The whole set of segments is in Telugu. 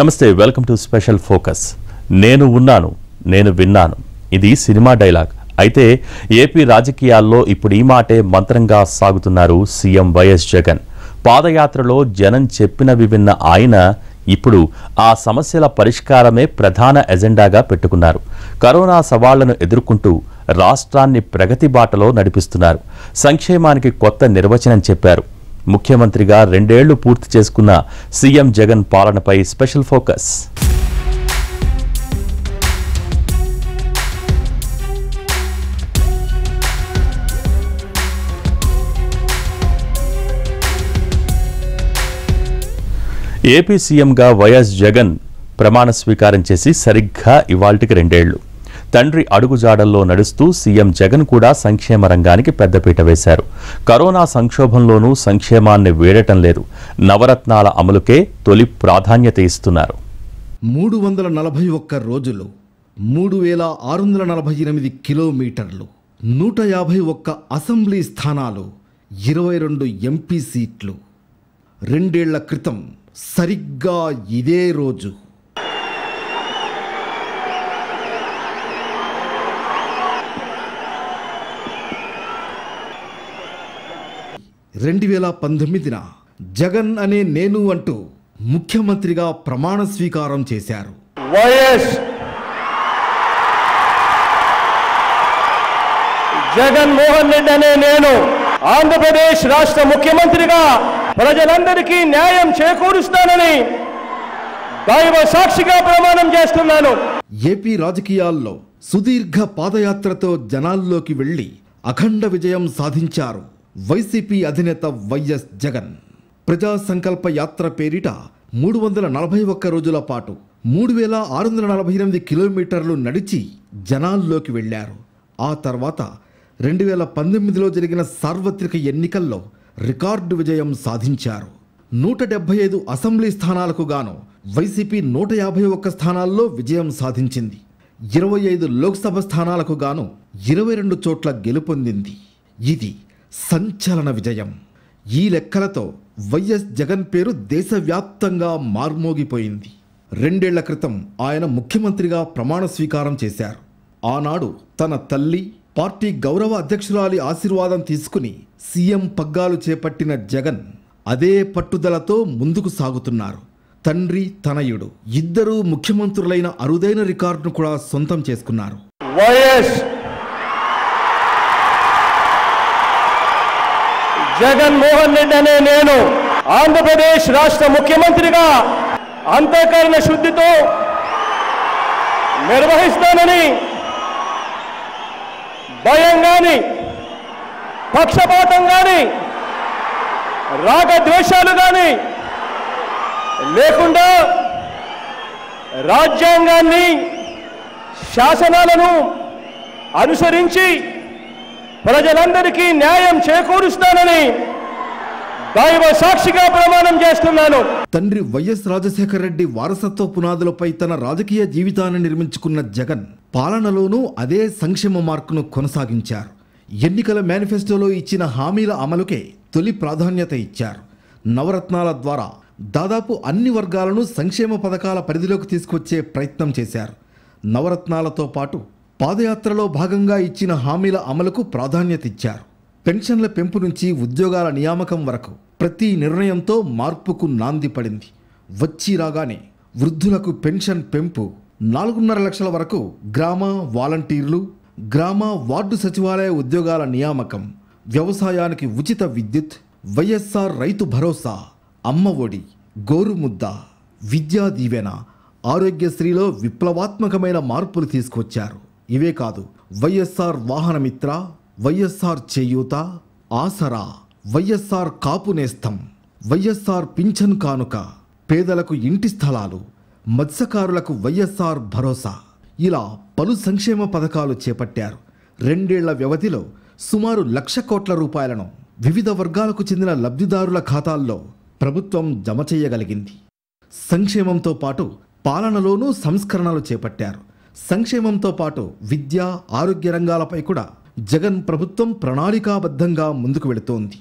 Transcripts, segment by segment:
నమస్తే వెల్కమ్ టు స్పెషల్ ఫోకస్ నేను ఉన్నాను నేను విన్నాను ఇది సినిమా డైలాగ్ అయితే ఏపీ రాజకీయాల్లో ఇప్పుడు ఈ మాటే మంత్రంగా సాగుతున్నారు సీఎం వైఎస్ జగన్ పాదయాత్రలో జనం చెప్పినవి విన్న ఆయన ఇప్పుడు ఆ సమస్యల పరిష్కారమే ప్రధాన ఎజెండాగా పెట్టుకున్నారు కరోనా సవాళ్లను ఎదుర్కొంటూ రాష్ట్రాన్ని ప్రగతి బాటలో నడిపిస్తున్నారు సంక్షేమానికి కొత్త నిర్వచనం చెప్పారు ముఖ్యమంత్రిగా రెండేళ్లు పూర్తి చేసుకున్న సీఎం జగన్ పాలనపై స్పెషల్ ఫోకస్ ఏపీ సీఎంగా వైఎస్ జగన్ ప్రమాణ స్వీకారం చేసి సరిగ్గా ఇవాళకి రెండేళ్లు తండ్రి అడుగుజాడల్లో నడుస్తూ సీఎం జగన్ కూడా సంక్షేమ రంగానికి పెద్దపీట వేశారు కరోనా సంక్షోభంలోనూ సంక్షేమాన్ని వేడటం లేదు నవరత్నాల అమలుకే తొలి ప్రాధాన్యత ఇస్తున్నారు మూడు వందల నలభై ఒక్క రోజులు మూడు వేల ఆరు వందల నలభై ఎనిమిది కిలోమీటర్లు నూట యాభై ఒక్క అసెంబ్లీ స్థానాలు ఇరవై రెండు ఎంపీ సీట్లు రెండేళ్ల క్రితం సరిగ్గా ఇదే రోజు రెండు వేల పంతొమ్మిదిన జగన్ అనే నేను అంటూ ముఖ్యమంత్రిగా ప్రమాణ స్వీకారం చేశారు వైఎస్ జగన్మోహన్ రెడ్డి అనే నేను ఆంధ్రప్రదేశ్ రాష్ట్ర ముఖ్యమంత్రిగా ప్రజలందరికీ న్యాయం చేకూరుస్తానని దైవ సాక్షిగా ప్రమాణం చేస్తున్నాను ఏపీ రాజకీయాల్లో సుదీర్ఘ పాదయాత్రతో జనాల్లోకి వెళ్ళి అఖండ విజయం సాధించారు వైసీపీ అధినేత వైఎస్ జగన్ ప్రజా సంకల్ప యాత్ర పేరిట మూడు వందల నలభై ఒక్క రోజుల పాటు మూడు వేల ఆరు వందల నలభై ఎనిమిది కిలోమీటర్లు నడిచి జనాల్లోకి వెళ్ళారు ఆ తర్వాత రెండు వేల పంతొమ్మిదిలో జరిగిన సార్వత్రిక ఎన్నికల్లో రికార్డు విజయం సాధించారు నూట డెబ్బై ఐదు అసెంబ్లీ స్థానాలకు గాను వైసీపీ నూట యాభై ఒక్క స్థానాల్లో విజయం సాధించింది ఇరవై ఐదు లోక్సభ స్థానాలకు గాను ఇరవై రెండు చోట్ల గెలుపొందింది ఇది సంచలన విజయం ఈ లెక్కలతో వైఎస్ జగన్ పేరు దేశవ్యాప్తంగా మార్మోగిపోయింది రెండేళ్ల క్రితం ఆయన ముఖ్యమంత్రిగా ప్రమాణ స్వీకారం చేశారు ఆనాడు తన తల్లి పార్టీ గౌరవ అధ్యక్షురాలి ఆశీర్వాదం తీసుకుని సీఎం పగ్గాలు చేపట్టిన జగన్ అదే పట్టుదలతో ముందుకు సాగుతున్నారు తండ్రి తనయుడు ఇద్దరూ ముఖ్యమంత్రులైన అరుదైన రికార్డును కూడా సొంతం చేసుకున్నారు వైఎస్ జగన్మోహన్ రెడ్డి అనే నేను ఆంధ్రప్రదేశ్ రాష్ట్ర ముఖ్యమంత్రిగా అంతఃకరణ శుద్ధితో నిర్వహిస్తానని భయం కాని పక్షపాతం కానీ రాగద్వేషాలు కానీ లేకుండా రాజ్యాంగాన్ని శాసనాలను అనుసరించి ప్రజలందరికీ న్యాయం చేకూరుస్తానని దైవ సాక్షిగా ప్రమాణం చేస్తున్నాను తండ్రి వైఎస్ రాజశేఖర రెడ్డి వారసత్వ పునాదులపై తన రాజకీయ జీవితాన్ని నిర్మించుకున్న జగన్ పాలనలోనూ అదే సంక్షేమ మార్కును కొనసాగించారు ఎన్నికల మేనిఫెస్టోలో ఇచ్చిన హామీల అమలుకే తొలి ప్రాధాన్యత ఇచ్చారు నవరత్నాల ద్వారా దాదాపు అన్ని వర్గాలను సంక్షేమ పథకాల పరిధిలోకి తీసుకొచ్చే ప్రయత్నం చేశారు నవరత్నాలతో పాటు పాదయాత్రలో భాగంగా ఇచ్చిన హామీల అమలుకు ప్రాధాన్యత ఇచ్చారు పెన్షన్ల పెంపు నుంచి ఉద్యోగాల నియామకం వరకు ప్రతి నిర్ణయంతో మార్పుకు నాంది పడింది వచ్చి రాగానే వృద్ధులకు పెన్షన్ పెంపు నాలుగున్నర లక్షల వరకు గ్రామ వాలంటీర్లు గ్రామ వార్డు సచివాలయ ఉద్యోగాల నియామకం వ్యవసాయానికి ఉచిత విద్యుత్ వైఎస్ఆర్ రైతు భరోసా అమ్మ ఒడి గోరుముద్ద విద్యా దీవెన ఆరోగ్యశ్రీలో విప్లవాత్మకమైన మార్పులు తీసుకొచ్చారు ఇవే కాదు YSR Vahanamitra YSR Cheyutha Aasara YSR Kapunestham YSR పింఛన్ కానుక పేదలకు ఇంటి స్థలాలు మత్స్యకారులకు వైఎస్ఆర్ భరోసా ఇలా పలు సంక్షేమ పథకాలు చేపట్టారు రెండేళ్ల వ్యవధిలో సుమారు లక్ష కోట్ల రూపాయలను వివిధ వర్గాలకు చెందిన లబ్ధిదారుల ఖాతాల్లో ప్రభుత్వం జమ చేయగలిగింది సంక్షేమంతో పాటు పాలనలోనూ సంస్కరణలు చేపట్టారు సంక్షేమంతో పాటు విద్య ఆరోగ్య రంగాలపై కూడా జగన్ ప్రభుత్వం ప్రణాళికాబద్ధంగా ముందుకు వెళుతోంది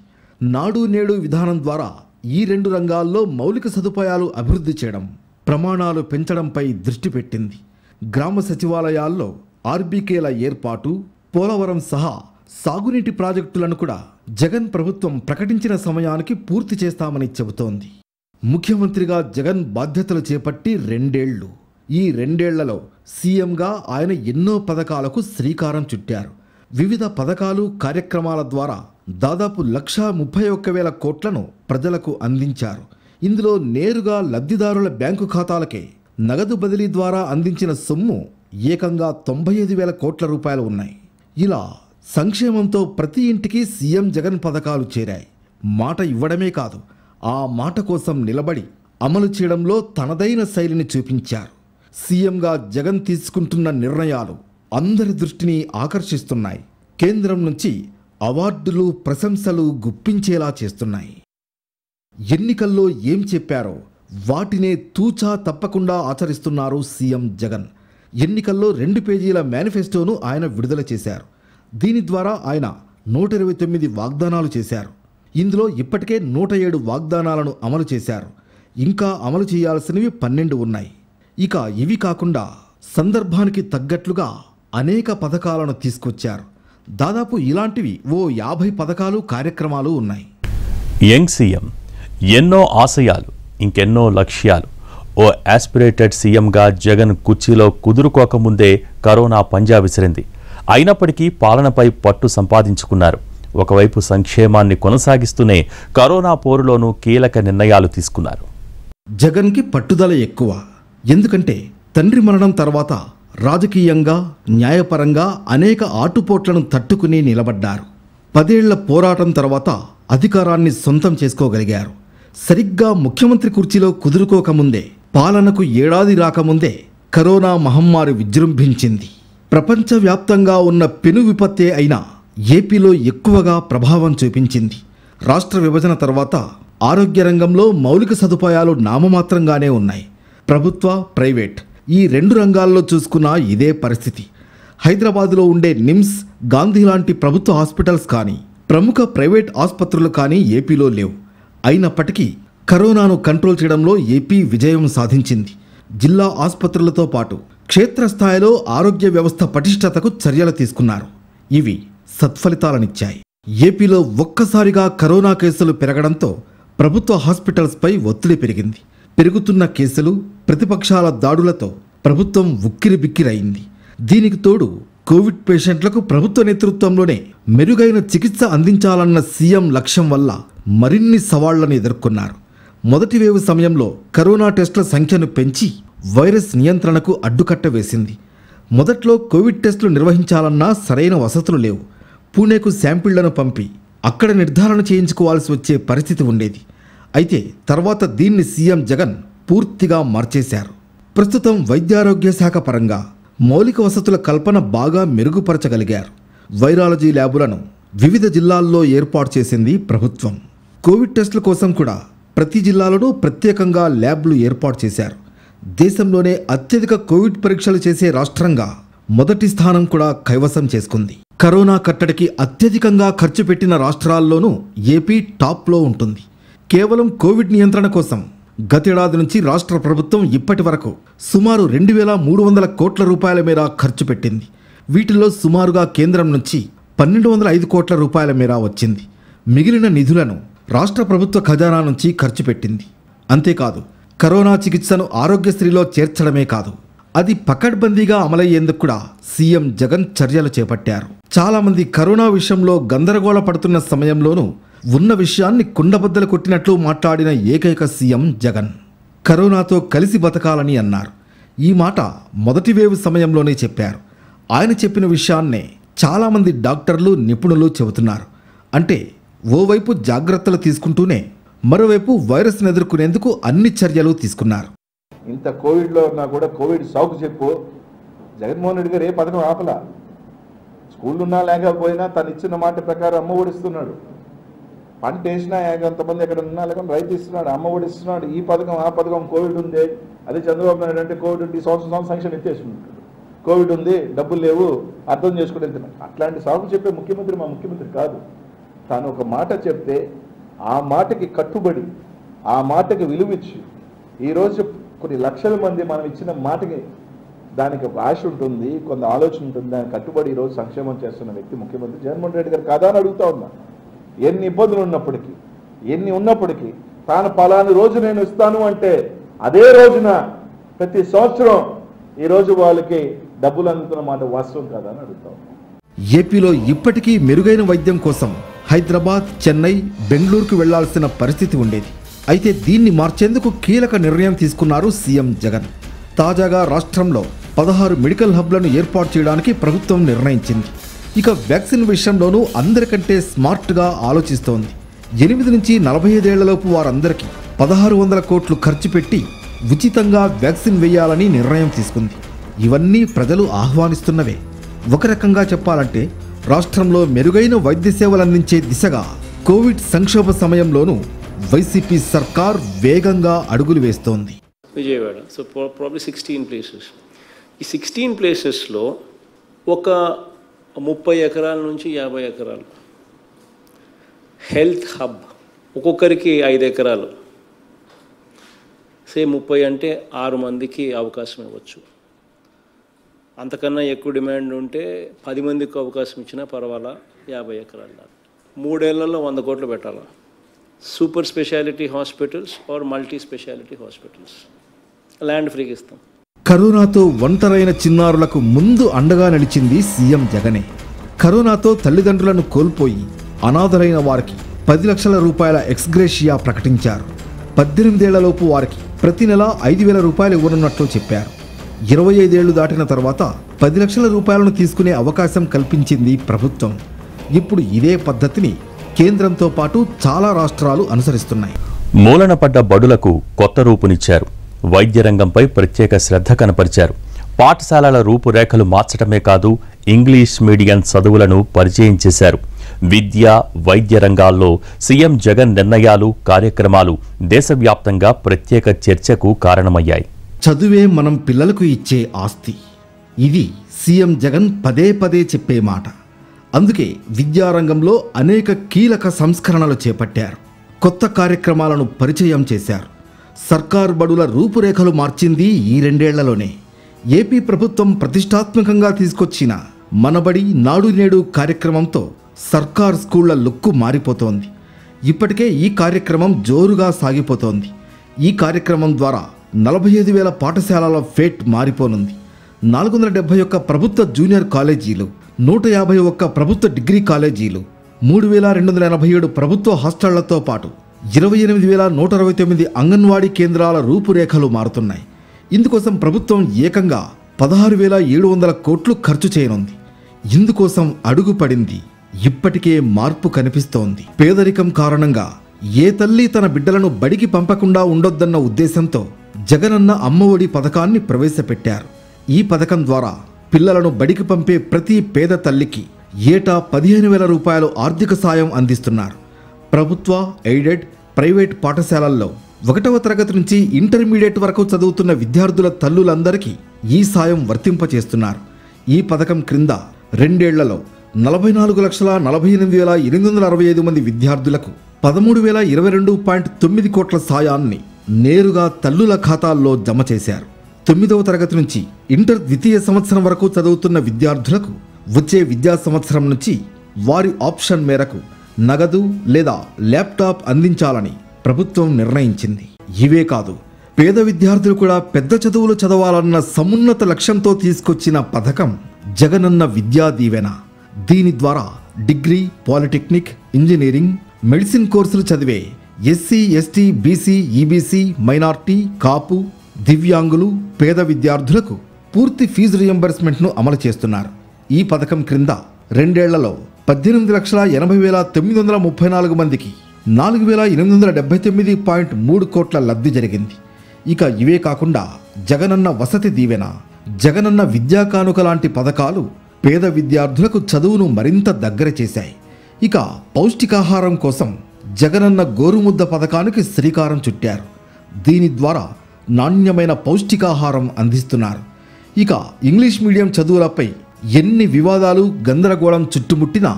నాడు నేడు విధానం ద్వారా ఈ రెండు రంగాల్లో మౌలిక సదుపాయాలు అభివృద్ధి చేయడం ప్రమాణాలు పెంచడంపై దృష్టి పెట్టింది గ్రామ సచివాలయాల్లో ఆర్బీకేల ఏర్పాటు పోలవరం సహా సాగునీటి ప్రాజెక్టులను కూడా జగన్ ప్రభుత్వం ప్రకటించిన సమయానికి పూర్తి చేస్తామని చెబుతోంది ముఖ్యమంత్రిగా జగన్ బాధ్యతలు చేపట్టి రెండేళ్లు ఈ రెండేళ్లలో సీఎంగా ఆయన ఎన్నో పథకాలకు శ్రీకారం చుట్టారు వివిధ పథకాలు కార్యక్రమాల ద్వారా దాదాపు లక్ష ముప్పై ఒక్క వేల కోట్లను ప్రజలకు అందించారు ఇందులో నేరుగా లబ్ధిదారుల బ్యాంకు ఖాతాలకే నగదు బదిలీ ద్వారా అందించిన సొమ్ము ఏకంగా తొంభై ఐదు వేల కోట్ల రూపాయలు ఉన్నాయి ఇలా సంక్షేమంతో ప్రతి ఇంటికి సీఎం జగన్ పథకాలు చేరాయి మాట ఇవ్వడమే కాదు ఆ మాట కోసం నిలబడి అమలు చేయడంలో తనదైన శైలిని చూపించారు సీఎంగా జగన్ తీసుకుంటున్న నిర్ణయాలు అందరి దృష్టిని ఆకర్షిస్తున్నాయి కేంద్రం నుంచి అవార్డులు ప్రశంసలు గుప్పించేలా చేస్తున్నాయి ఎన్నికల్లో ఏం చెప్పారో వాటినే తూచా తప్పకుండా ఆచరిస్తున్నారు సీఎం జగన్ ఎన్నికల్లో రెండు పేజీల మేనిఫెస్టోను ఆయన విడుదల చేశారు దీని ద్వారా ఆయన నూట ఇరవై తొమ్మిది వాగ్దానాలు చేశారు ఇందులో ఇప్పటికే నూట ఏడు వాగ్దానాలను అమలు చేశారు ఇంకా అమలు చేయాల్సినవి పన్నెండు ఉన్నాయి ఇక ఇవి కాకుండా సందర్భానికి తగ్గట్లుగా అనేక పథకాలను తీసుకొచ్చారు దాదాపు ఇలాంటివి ఓ యాభై పథకాలు కార్యక్రమాలు ఉన్నాయి యంగ్ సీఎం ఎన్నో ఆశయాలు ఇంకెన్నో లక్ష్యాలు ఓ యాస్పిరేటెడ్ సీఎంగా జగన్ కుర్చీలో కుదురుకోకముందే కరోనా పంజా విసిరింది అయినప్పటికీ పాలనపై పట్టు సంపాదించుకున్నారు ఒకవైపు సంక్షేమాన్ని కొనసాగిస్తూనే కరోనా పోరులోనూ కీలక నిర్ణయాలు తీసుకున్నారు జగన్కి పట్టుదల ఎక్కువ ఎందుకంటే తండ్రి మరణం తర్వాత రాజకీయంగా న్యాయపరంగా అనేక ఆటుపోట్లను తట్టుకుని నిలబడ్డారు పదేళ్ల పోరాటం తర్వాత అధికారాన్ని సొంతం చేసుకోగలిగారు సరిగ్గా ముఖ్యమంత్రి కుర్చీలో కుదురుకోకముందే పాలనకు ఏడాది రాకముందే కరోనా మహమ్మారి విజృంభించింది ప్రపంచవ్యాప్తంగా ఉన్న పెను విపత్తే అయినా ఏపీలో ఎక్కువగా ప్రభావం చూపించింది రాష్ట్ర విభజన తర్వాత ఆరోగ్య రంగంలో మౌలిక సదుపాయాలు నామమాత్రంగానే ఉన్నాయి ప్రభుత్వ ప్రైవేట్ ఈ రెండు రంగాల్లో చూసుకున్న ఇదే పరిస్థితి హైదరాబాద్లో ఉండే నిమ్స్ గాంధీ లాంటి ప్రభుత్వ హాస్పిటల్స్ కానీ ప్రముఖ ప్రైవేట్ ఆసుపత్రులు కానీ ఏపీలో లేవు అయినప్పటికీ కరోనాను కంట్రోల్ చేయడంలో ఏపీ విజయం సాధించింది జిల్లా ఆసుపత్రులతో పాటు క్షేత్రస్థాయిలో ఆరోగ్య వ్యవస్థ పటిష్టతకు చర్యలు తీసుకున్నారు ఇవి సత్ఫలితాలనిచ్చాయి ఏపీలో ఒక్కసారిగా కరోనా కేసులు పెరగడంతో ప్రభుత్వ హాస్పిటల్స్పై ఒత్తిడి పెరిగింది పెరుగుతున్న కేసులు ప్రతిపక్షాల దాడులతో ప్రభుత్వం ఉక్కిరిబిక్కిరైంది దీనికి తోడు కోవిడ్ పేషెంట్లకు ప్రభుత్వ నేతృత్వంలోనే మెరుగైన చికిత్స అందించాలన్న సీఎం లక్ష్యం వల్ల మరిన్ని సవాళ్లను ఎదుర్కొన్నారు మొదటి వేవ్ సమయంలో కరోనా టెస్టుల సంఖ్యను పెంచి వైరస్ నియంత్రణకు అడ్డుకట్ట వేసింది మొదట్లో కోవిడ్ టెస్టులు నిర్వహించాలన్నా సరైన వసతులు లేవు పూణేకు శాంపిళ్లను పంపి అక్కడ నిర్ధారణ చేయించుకోవాల్సి వచ్చే పరిస్థితి ఉండేది అయితే తర్వాత దీన్ని సీఎం జగన్ పూర్తిగా మార్చేశారు ప్రస్తుతం వైద్యారోగ్య శాఖ పరంగా మౌలిక వసతుల కల్పన బాగా మెరుగుపరచగలిగారు వైరాలజీ ల్యాబులను వివిధ జిల్లాల్లో ఏర్పాటు చేసింది ప్రభుత్వం కోవిడ్ టెస్టుల కోసం కూడా ప్రతి జిల్లాలోనూ ప్రత్యేకంగా ల్యాబ్లు ఏర్పాటు చేశారు దేశంలోనే అత్యధిక కోవిడ్ పరీక్షలు చేసే రాష్ట్రంగా మొదటి స్థానం కూడా కైవసం చేసుకుంది కరోనా కట్టడికి అత్యధికంగా ఖర్చు పెట్టిన రాష్ట్రాల్లోనూ ఏపీ టాప్లో ఉంటుంది కేవలం కోవిడ్ నియంత్రణ కోసం గతేడాది నుంచి రాష్ట్ర ప్రభుత్వం ఇప్పటి వరకు సుమారు రెండు వేల మూడు వందల కోట్ల రూపాయల మేర ఖర్చు పెట్టింది వీటిలో సుమారుగా కేంద్రం నుంచి పన్నెండు వందల ఐదు కోట్ల రూపాయల మేర వచ్చింది మిగిలిన నిధులను రాష్ట్ర ప్రభుత్వ ఖజానా నుంచి ఖర్చు పెట్టింది అంతేకాదు కరోనా చికిత్సను ఆరోగ్యశ్రీలో చేర్చడమే కాదు అది పకడ్బందీగా అమలయ్యేందుకు కూడా సీఎం జగన్ చర్యలు చేపట్టారు చాలామంది కరోనా విషయంలో గందరగోళ పడుతున్న సమయంలోనూ ఉన్న విషయాన్ని కుండబద్దలు కొట్టినట్లు మాట్లాడిన ఏకైక సీఎం జగన్ కరోనాతో కలిసి బతకాలని అన్నారు ఈ మాట మొదటి వేవ్ సమయంలోనే చెప్పారు ఆయన చెప్పిన విషయాన్నే చాలామంది డాక్టర్లు నిపుణులు చెబుతున్నారు అంటే ఓవైపు జాగ్రత్తలు తీసుకుంటూనే మరోవైపు వైరస్ను ఎదుర్కొనేందుకు అన్ని చర్యలు తీసుకున్నారు ఇంత కోవిడ్లో ఉన్నా కూడా కోవిడ్ సాకు చెప్పు జగన్మోహన్ రెడ్డి గారు ఏ పథకం ఆపలా స్కూళ్ళు ఉన్నా లేకపోయినా తను ఇచ్చిన మాట ప్రకారం అమ్మ ఓడిస్తున్నాడు పంట వేసినా కొంతమంది ఎక్కడ ఉన్నా లేకుండా రైతు ఇస్తున్నాడు అమ్మ ఒడి ఇస్తున్నాడు ఈ పథకం ఆ పథకం కోవిడ్ ఉంది అదే చంద్రబాబు నాయుడు అంటే కోవిడ్ ఉంది సంవత్సరం సంవత్సరం సంక్షేమం ఎత్తేసుకుంటాడు కోవిడ్ ఉంది డబ్బులు లేవు అర్థం చేసుకుని వెళ్తున్నాడు అట్లాంటి సాగు చెప్పే ముఖ్యమంత్రి మా ముఖ్యమంత్రి కాదు తాను ఒక మాట చెప్తే ఆ మాటకి కట్టుబడి ఆ మాటకి విలువిచ్చి ఈరోజు కొన్ని లక్షల మంది మనం ఇచ్చిన మాటకి దానికి ఒక ఆశ ఉంటుంది కొంత ఆలోచన ఉంటుంది దానికి కట్టుబడి ఈరోజు సంక్షేమం చేస్తున్న వ్యక్తి ముఖ్యమంత్రి జగన్మోహన్ రెడ్డి గారు కాదా అని అడుగుతా ఉన్నా ఎన్ని ఇబ్బందులు ఉన్నప్పటికీ ఎన్ని ఉన్నప్పటికీ తాను పలాని రోజు నేను ఇస్తాను అంటే అదే రోజున ప్రతి సంవత్సరం ఈరోజు వాళ్ళకి డబ్బులు అందుతున్న మాట వాస్తవం కదా అని అడుగుతాం ఏపీలో ఇప్పటికీ మెరుగైన వైద్యం కోసం హైదరాబాద్ చెన్నై బెంగళూరుకు వెళ్లాల్సిన పరిస్థితి ఉండేది అయితే దీన్ని మార్చేందుకు కీలక నిర్ణయం తీసుకున్నారు సీఎం జగన్ తాజాగా రాష్ట్రంలో పదహారు మెడికల్ హబ్లను ఏర్పాటు చేయడానికి ప్రభుత్వం నిర్ణయించింది ఇక వ్యాక్సిన్ విషయంలోనూ అందరికంటే స్మార్ట్గా ఆలోచిస్తోంది ఎనిమిది నుంచి నలభై ఐదేళ్లలోపు వారందరికీ పదహారు వందల కోట్లు ఖర్చు పెట్టి ఉచితంగా వ్యాక్సిన్ వేయాలని నిర్ణయం తీసుకుంది ఇవన్నీ ప్రజలు ఆహ్వానిస్తున్నవే ఒక రకంగా చెప్పాలంటే రాష్ట్రంలో మెరుగైన వైద్య సేవలు అందించే దిశగా కోవిడ్ సంక్షోభ సమయంలోనూ వైసీపీ సర్కార్ వేగంగా అడుగులు వేస్తోంది Vijayawada so probably sixteen places ఈ సిక్స్టీన్ ప్లేసెస్లో ఒక ముప్పై ఎకరాల నుంచి యాభై ఎకరాలు హెల్త్ హబ్ ఒక్కొక్కరికి ఐదు ఎకరాలు సే ముప్పై అంటే ఆరు మందికి అవకాశం ఇవ్వచ్చు అంతకన్నా ఎక్కువ డిమాండ్ ఉంటే పది మందికి అవకాశం ఇచ్చినా పర్వాలా యాభై ఎకరాలు మూడేళ్లలో వంద కోట్లు పెట్టాలా super speciality hospitals or multi speciality hospitals land ఫ్రీకి ఇస్తాం కరోనాతో ఒంటరైన చిన్నారులకు ముందు అండగా నిలిచింది సీఎం జగనే కరోనాతో తల్లిదండ్రులను కోల్పోయి అనాథలైన వారికి పది లక్షల రూపాయల ఎక్స్గ్రేషియా ప్రకటించారు పద్దెనిమిదేళ్లలోపు వారికి ప్రతి నెల ఐదు వేల రూపాయలు ఇవ్వనున్నట్లు చెప్పారు ఇరవై ఐదేళ్లు దాటిన తర్వాత పది లక్షల రూపాయలను తీసుకునే అవకాశం కల్పించింది ప్రభుత్వం ఇప్పుడు ఇదే పద్ధతిని కేంద్రంతో పాటు చాలా రాష్ట్రాలు అనుసరిస్తున్నాయి మూలన పడ్డ బడులకు కొత్త రూపునిచ్చారు వైద్య రంగంపై ప్రత్యేక శ్రద్ధ కనపరిచారు పాఠశాలల రూపురేఖలు మార్చడమే కాదు ఇంగ్లీష్ మీడియం చదువులను పరిచయం చేశారు విద్య వైద్య రంగాల్లో సీఎం జగన్ నిర్ణయాలు కార్యక్రమాలు దేశవ్యాప్తంగా ప్రత్యేక చర్చకు కారణమయ్యాయి చదువే మనం పిల్లలకు ఇచ్చే ఆస్తి ఇది సీఎం జగన్ పదే పదే చెప్పే మాట అందుకే విద్యారంగంలో అనేక కీలక సంస్కరణలు చేపట్టారు కొత్త కార్యక్రమాలను పరిచయం చేశారు సర్కార్ బడుల రూపురేఖలు మార్చింది ఈ రెండేళ్లలోనే ఏపీ ప్రభుత్వం ప్రతిష్టాత్మకంగా తీసుకొచ్చిన మనబడి నాడు నేడు కార్యక్రమంతో సర్కార్ స్కూళ్ల లుక్కు మారిపోతోంది ఇప్పటికే ఈ కార్యక్రమం జోరుగా సాగిపోతోంది ఈ కార్యక్రమం ద్వారా నలభై ఐదు వేల పాఠశాలల ఫేట్ మారిపోనుంది నాలుగు వందల డెబ్బై ఒక్క ప్రభుత్వ జూనియర్ కాలేజీలు నూట యాభై ఒక్క ప్రభుత్వ డిగ్రీ కాలేజీలు మూడు వేల రెండు వందల ఎనభై ఏడు ప్రభుత్వ హాస్టళ్లతో పాటు ఇరవై ఎనిమిది వేల నూట అరవై తొమ్మిది అంగన్వాడీ కేంద్రాల రూపురేఖలు మారుతున్నాయి ఇందుకోసం ప్రభుత్వం ఏకంగా పదహారు వేల ఏడు వందల కోట్లు ఖర్చు చేయనుంది ఇందుకోసం అడుగు పడింది ఇప్పటికే మార్పు కనిపిస్తోంది పేదరికం కారణంగా ఏ తల్లి తన బిడ్డలను బడికి పంపకుండా ఉండొద్దన్న ఉద్దేశంతో జగనన్న అమ్మఒడి పథకాన్ని ప్రవేశపెట్టారు ఈ పథకం ద్వారా పిల్లలను బడికి పంపే ప్రతి పేద తల్లికి ఏటా పదిహేను వేల రూపాయలు ఆర్థిక సాయం అందిస్తున్నారు ప్రభుత్వ ఎయిడెడ్ ప్రైవేట్ పాఠశాలల్లో ఒకటవ తరగతి నుంచి ఇంటర్మీడియట్ వరకు చదువుతున్న విద్యార్థుల తల్లులందరికీ ఈ సాయం వర్తింపచేస్తున్నారు ఈ పథకం క్రింద రెండేళ్లలో నలభై నాలుగు లక్షల నలభై ఎనిమిది వేల ఎనిమిది వందల అరవై ఐదు మంది విద్యార్థులకు పదమూడు వేల ఇరవై రెండు పాయింట్ తొమ్మిది కోట్ల సాయాన్ని నేరుగా తల్లుల ఖాతాల్లో జమ చేశారు తొమ్మిదవ తరగతి నుంచి ఇంటర్ ద్వితీయ సంవత్సరం వరకు చదువుతున్న విద్యార్థులకు వచ్చే విద్యా సంవత్సరం నుంచి వారి ఆప్షన్ మేరకు నగదు లేదా ల్యాప్టాప్ అందించాలని ప్రభుత్వం నిర్ణయించింది ఇవే కాదు పేద విద్యార్థులు కూడా పెద్ద చదువులు చదవాలన్న సమున్నత లక్ష్యంతో తీసుకొచ్చిన పథకం జగనన్న విద్యా దీవెన దీని ద్వారా డిగ్రీ పాలిటెక్నిక్ ఇంజనీరింగ్ మెడిసిన్ కోర్సులు చదివే SC ST BC EBC minority Kapu దివ్యాంగులు పేద విద్యార్థులకు పూర్తి ఫీజు రియంబర్స్మెంట్ను అమలు చేస్తున్నారు ఈ పథకం క్రింద రెండేళ్లలో పద్దెనిమిది లక్షల ఎనభై వేల తొమ్మిది వందల ముప్పై నాలుగు మందికి నాలుగు వేల ఎనిమిది వందల డెబ్బై తొమ్మిది పాయింట్ మూడు కోట్ల లబ్ధి జరిగింది ఇక ఇవే కాకుండా జగనన్న వసతి దీవెన జగనన్న విద్యా కానుక లాంటి పథకాలు పేద విద్యార్థులకు చదువును మరింత దగ్గర చేశాయి ఇక పౌష్టికాహారం కోసం జగనన్న గోరుముద్ద పథకానికి శ్రీకారం చుట్టారు దీని ద్వారా నాణ్యమైన పౌష్టికాహారం అందిస్తున్నారు ఇక ఇంగ్లీష్ మీడియం చదువులపై ఎన్ని వివాదాలు గందరగోళం చుట్టుముట్టినా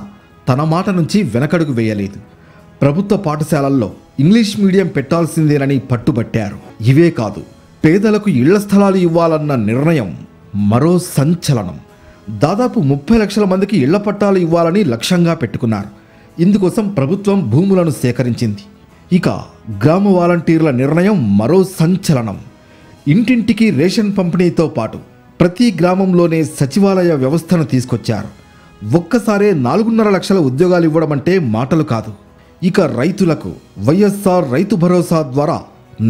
తన మాట నుంచి వెనకడుగు వేయలేదు ప్రభుత్వ పాఠశాలల్లో ఇంగ్లీష్ మీడియం పెట్టాల్సిందేనని పట్టుబట్టారు ఇవే కాదు పేదలకు ఇళ్ల స్థలాలు ఇవ్వాలన్న నిర్ణయం మరో సంచలనం దాదాపు ముప్పై లక్షల మందికి ఇళ్ల పట్టాలు ఇవ్వాలని లక్ష్యంగా పెట్టుకున్నారు ఇందుకోసం ప్రభుత్వం భూములను సేకరించింది ఇక గ్రామ వాలంటీర్ల నిర్ణయం మరో సంచలనం ఇంటింటికి రేషన్ పంపిణీతో పాటు ప్రతి గ్రామంలోనే సచివాలయ వ్యవస్థను తీసుకొచ్చారు ఒక్కసారే నాలుగున్నర లక్షల ఉద్యోగాలు ఇవ్వడం అంటే మాటలు కాదు ఇక రైతులకు వైఎస్ఆర్ రైతు భరోసా ద్వారా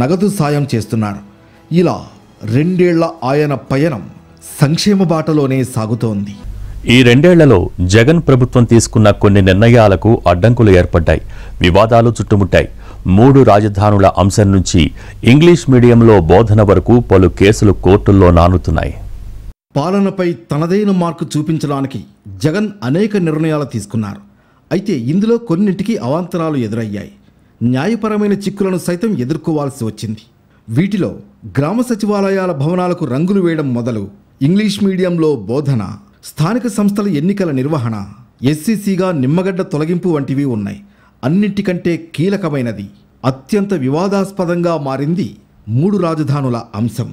నగదు సాయం చేస్తున్నారు ఇలా రెండేళ్ల ఆయన పయనం సంక్షేమ బాటలోనే సాగుతోంది ఈ రెండేళ్లలో జగన్ ప్రభుత్వం తీసుకున్న కొన్ని నిర్ణయాలకు అడ్డంకులు ఏర్పడ్డాయి వివాదాలు చుట్టుముట్టాయి మూడు రాజధానుల అంశం నుంచి ఇంగ్లీష్ మీడియంలో బోధన వరకు పలు కేసులు కోర్టుల్లో నానుతున్నాయి పాలనపై తనదైన మార్కు చూపించడానికి జగన్ అనేక నిర్ణయాలు తీసుకున్నారు అయితే ఇందులో కొన్నింటికి అవాంతరాలు ఎదురయ్యాయి న్యాయపరమైన చిక్కులను సైతం ఎదుర్కోవాల్సి వచ్చింది వీటిలో గ్రామ సచివాలయాల భవనాలకు రంగులు వేయడం మొదలు ఇంగ్లీష్ మీడియంలో బోధన స్థానిక సంస్థల ఎన్నికల నిర్వహణ ఎస్సీసీగా నిమ్మగడ్డ తొలగింపు వంటివి ఉన్నాయి అన్నింటికంటే కీలకమైనది అత్యంత వివాదాస్పదంగా మారింది మూడు రాజధానుల అంశం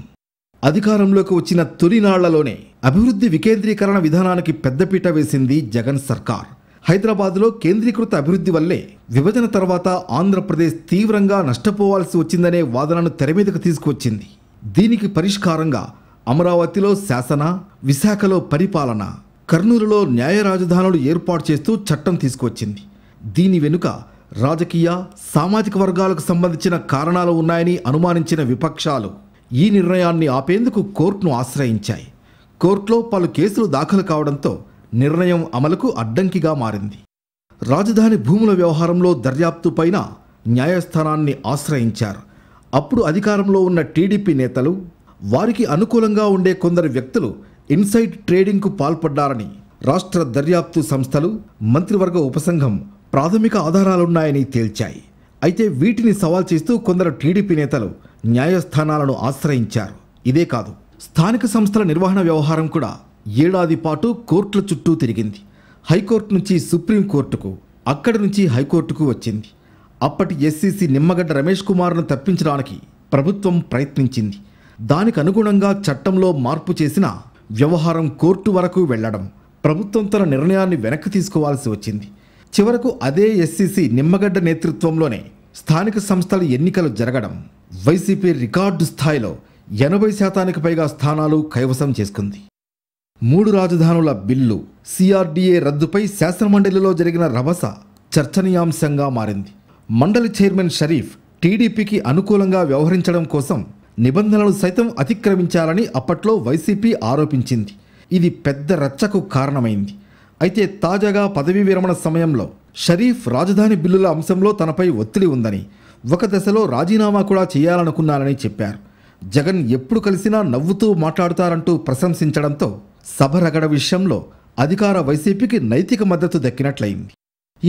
అధికారంలోకి వచ్చిన తొలినాళ్లలోనే అభివృద్ధి వికేంద్రీకరణ విధానానికి పెద్దపీట వేసింది జగన్ సర్కార్ హైదరాబాద్లో కేంద్రీకృత అభివృద్ధి వల్లే విభజన తర్వాత ఆంధ్రప్రదేశ్ తీవ్రంగా నష్టపోవాల్సి వచ్చిందనే వాదనను తెరమీదకు తీసుకువచ్చింది దీనికి పరిష్కారంగా అమరావతిలో శాసన విశాఖలో పరిపాలన కర్నూలులో న్యాయ రాజధానులు ఏర్పాటు చేస్తూ చట్టం తీసుకువచ్చింది దీని వెనుక రాజకీయ సామాజిక వర్గాలకు సంబంధించిన కారణాలు ఉన్నాయని అనుమానించిన విపక్షాలు ఈ నిర్ణయాన్ని ఆపేందుకు కోర్టును ఆశ్రయించాయి కోర్టులో పలు కేసులు దాఖలు కావడంతో నిర్ణయం అమలుకు అడ్డంకిగా మారింది రాజధాని భూముల వ్యవహారంలో దర్యాప్తు పైన న్యాయస్థానాన్ని ఆశ్రయించారు అప్పుడు అధికారంలో ఉన్న టీడీపీ నేతలు వారికి అనుకూలంగా ఉండే కొందరు వ్యక్తులు ఇన్సైడ్ ట్రేడింగ్కు పాల్పడ్డారని రాష్ట్ర దర్యాప్తు సంస్థలు మంత్రివర్గ ఉపసంఘం ప్రాథమిక ఆధారాలున్నాయని తేల్చాయి అయితే వీటిని సవాల్ చేస్తూ కొందరు టీడీపీ నేతలు న్యాయస్థానాలను ఆశ్రయించారు ఇదే కాదు స్థానిక సంస్థల నిర్వహణ వ్యవహారం కూడా ఏడాది పాటు కోర్టుల చుట్టూ తిరిగింది హైకోర్టు నుంచి సుప్రీంకోర్టుకు అక్కడి నుంచి హైకోర్టుకు వచ్చింది అప్పటి ఎస్సీసీ నిమ్మగడ్డ రమేష్ కుమార్ను తప్పించడానికి ప్రభుత్వం ప్రయత్నించింది దానికి అనుగుణంగా చట్టంలో మార్పు చేసిన వ్యవహారం కోర్టు వరకు వెళ్లడం ప్రభుత్వం తన నిర్ణయాన్ని వెనక్కి తీసుకోవాల్సి వచ్చింది చివరకు అదే ఎస్సీసీ నిమ్మగడ్డ నేతృత్వంలోనే స్థానిక సంస్థల ఎన్నికలు జరగడం వైసీపీ రికార్డు స్థాయిలో ఎనభై శాతానికి పైగా స్థానాలు కైవసం చేసుకుంది మూడు రాజధానుల బిల్లు సిఆర్డీఏ రద్దుపై శాసనమండలిలో జరిగిన రభస చర్చనీయాంశంగా మారింది మండలి చైర్మన్ షరీఫ్ టీడీపీకి అనుకూలంగా వ్యవహరించడం కోసం నిబంధనలు సైతం అతిక్రమించాలని అప్పట్లో వైసీపీ ఆరోపించింది ఇది పెద్ద రచ్చకు కారణమైంది అయితే తాజాగా పదవీ విరమణ సమయంలో షరీఫ్ రాజధాని బిల్లుల అంశంలో తనపై ఒత్తిడి ఉందని ఒక దశలో రాజీనామా కూడా చేయాలనుకున్నానని చెప్పారు జగన్ ఎప్పుడు కలిసినా నవ్వుతూ మాట్లాడుతారంటూ ప్రశంసించడంతో సభ రగడ విషయంలో అధికార వైసీపీకి నైతిక మద్దతు దక్కినట్లయింది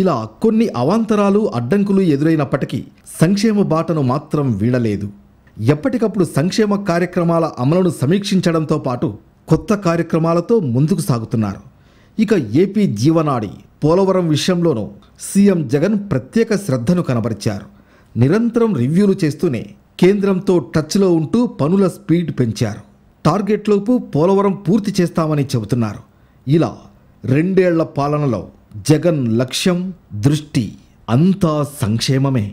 ఇలా కొన్ని అవాంతరాలు అడ్డంకులు ఎదురైనప్పటికీ సంక్షేమ బాటను మాత్రం వీడలేదు ఎప్పటికప్పుడు సంక్షేమ కార్యక్రమాల అమలును సమీక్షించడంతో పాటు కొత్త కార్యక్రమాలతో ముందుకు సాగుతున్నారు ఇక ఏపీ జీవనాడి పోలవరం విషయంలోనూ సీఎం జగన్ ప్రత్యేక శ్రద్ధను కనబరిచారు నిరంతరం రివ్యూలు చేస్తూనే కేంద్రంతో టచ్లో ఉంటూ పనుల స్పీడ్ పెంచారు టార్గెట్లోపు పోలవరం పూర్తి చేస్తామని చెబుతున్నారు ఇలా రెండేళ్ల పాలనలో జగన్ లక్ష్యం దృష్టి అంతా సంక్షేమమే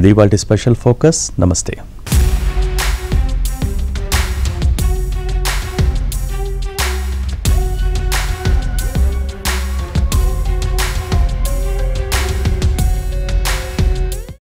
ఇది వాటి స్పెషల్ ఫోకస్ నమస్తే